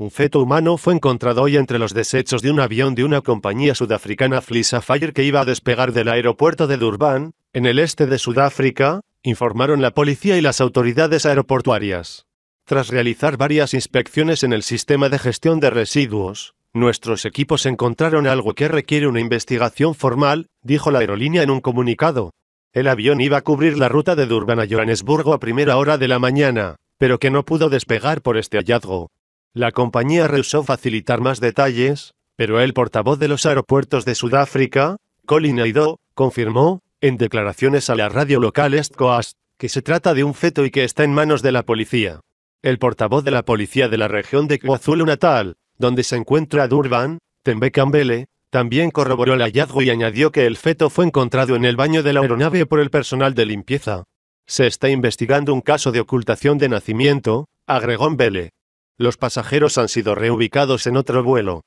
Un feto humano fue encontrado hoy entre los desechos de un avión de una compañía sudafricana Flisa Fire que iba a despegar del aeropuerto de Durban, en el este de Sudáfrica, informaron la policía y las autoridades aeroportuarias. Tras realizar varias inspecciones en el sistema de gestión de residuos, nuestros equipos encontraron algo que requiere una investigación formal, dijo la aerolínea en un comunicado. El avión iba a cubrir la ruta de Durban a Johannesburgo a primera hora de la mañana, pero que no pudo despegar por este hallazgo. La compañía rehusó facilitar más detalles, pero el portavoz de los aeropuertos de Sudáfrica, Colin Aido, confirmó, en declaraciones a la radio local Estcoast, que se trata de un feto y que está en manos de la policía. El portavoz de la policía de la región de KwaZulu-Natal, donde se encuentra Durban, Tembe Kambele, también corroboró el hallazgo y añadió que el feto fue encontrado en el baño de la aeronave por el personal de limpieza. Se está investigando un caso de ocultación de nacimiento, agregó Mbele. Los pasajeros han sido reubicados en otro vuelo.